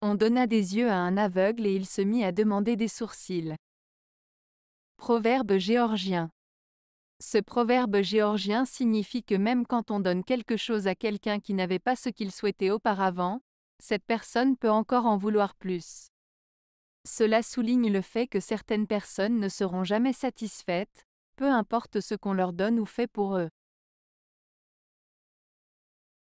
On donna des yeux à un aveugle et il se mit à demander des sourcils. Proverbe géorgien. Ce proverbe géorgien signifie que même quand on donne quelque chose à quelqu'un qui n'avait pas ce qu'il souhaitait auparavant, cette personne peut encore en vouloir plus. Cela souligne le fait que certaines personnes ne seront jamais satisfaites, peu importe ce qu'on leur donne ou fait pour eux.